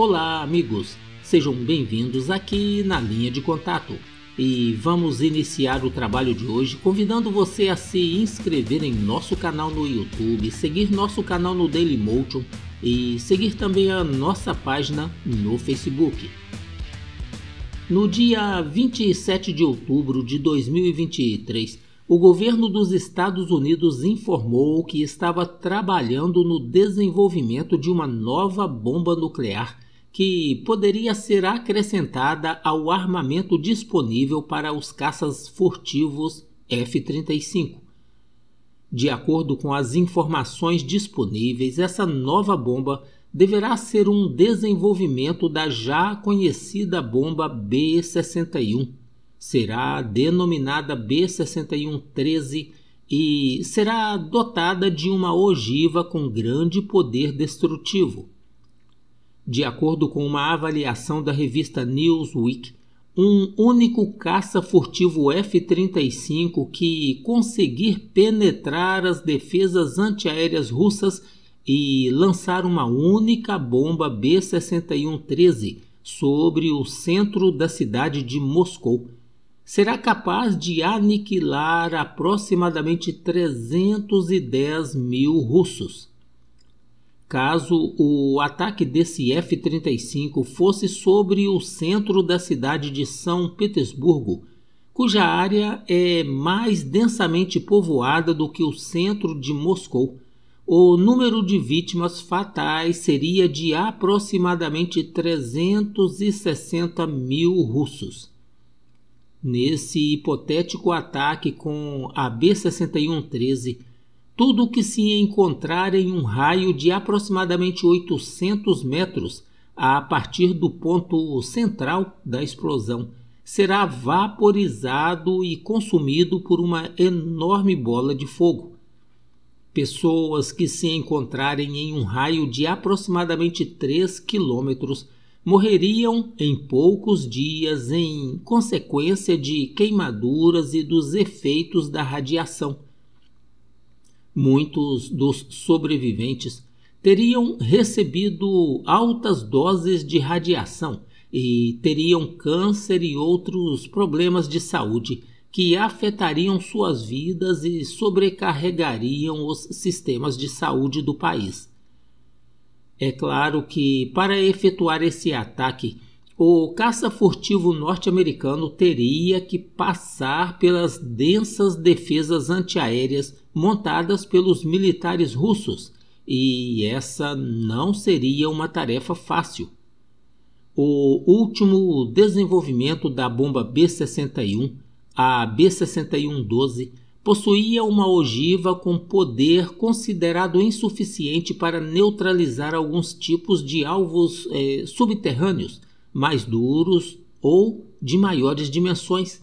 Olá, amigos! Sejam bem-vindos aqui na linha de contato. E vamos iniciar o trabalho de hoje convidando você a se inscrever em nosso canal no YouTube, seguir nosso canal no Dailymotion e seguir também a nossa página no Facebook. No dia 27 de outubro de 2023, o governo dos Estados Unidos informou que estava trabalhando no desenvolvimento de uma nova bomba nuclear que poderia ser acrescentada ao armamento disponível para os caças furtivos F-35. De acordo com as informações disponíveis, essa nova bomba deverá ser um desenvolvimento da já conhecida bomba B-61. Será denominada B-61-13 e será dotada de uma ogiva com grande poder destrutivo. De acordo com uma avaliação da revista Newsweek, um único caça furtivo F-35 que conseguir penetrar as defesas antiaéreas russas e lançar uma única bomba B-61-13 sobre o centro da cidade de Moscou. Será capaz de aniquilar aproximadamente 310 mil russos caso o ataque desse F-35 fosse sobre o centro da cidade de São Petersburgo, cuja área é mais densamente povoada do que o centro de Moscou. O número de vítimas fatais seria de aproximadamente 360 mil russos. Nesse hipotético ataque com a B-61-13, tudo o que se encontrar em um raio de aproximadamente 800 metros a partir do ponto central da explosão será vaporizado e consumido por uma enorme bola de fogo. Pessoas que se encontrarem em um raio de aproximadamente 3 quilômetros morreriam em poucos dias em consequência de queimaduras e dos efeitos da radiação. Muitos dos sobreviventes teriam recebido altas doses de radiação e teriam câncer e outros problemas de saúde que afetariam suas vidas e sobrecarregariam os sistemas de saúde do país. É claro que, para efetuar esse ataque, o caça furtivo norte-americano teria que passar pelas densas defesas antiaéreas montadas pelos militares russos, e essa não seria uma tarefa fácil. O último desenvolvimento da bomba B-61, a B-61-12, possuía uma ogiva com poder considerado insuficiente para neutralizar alguns tipos de alvos eh, subterrâneos, mais duros ou de maiores dimensões.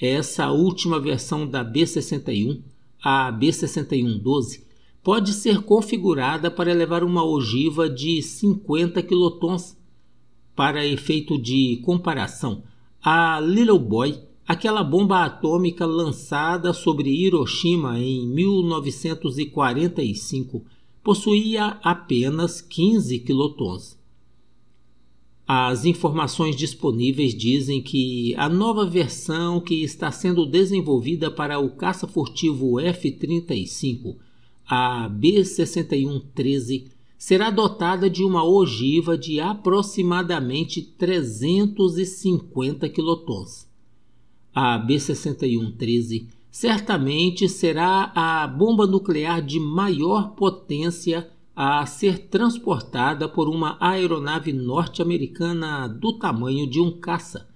Essa última versão da B-61 a B6112 pode ser configurada para levar uma ogiva de 50 quilotons. Para efeito de comparação, a Little Boy, aquela bomba atômica lançada sobre Hiroshima em 1945, possuía apenas 15 quilotons. As informações disponíveis dizem que a nova versão que está sendo desenvolvida para o caça furtivo F-35, a B-6113, será dotada de uma ogiva de aproximadamente 350 quilotons. A B-6113 certamente será a bomba nuclear de maior potência a ser transportada por uma aeronave norte-americana do tamanho de um caça.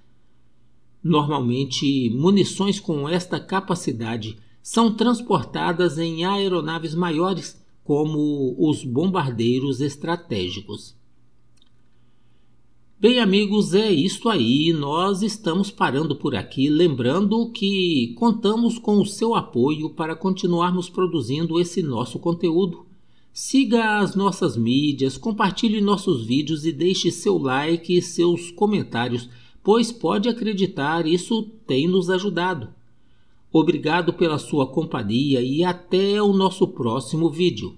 Normalmente, munições com esta capacidade são transportadas em aeronaves maiores, como os bombardeiros estratégicos. Bem, amigos, é isto aí. Nós estamos parando por aqui, lembrando que contamos com o seu apoio para continuarmos produzindo esse nosso conteúdo. Siga as nossas mídias, compartilhe nossos vídeos e deixe seu like e seus comentários, pois pode acreditar, isso tem nos ajudado. Obrigado pela sua companhia e até o nosso próximo vídeo.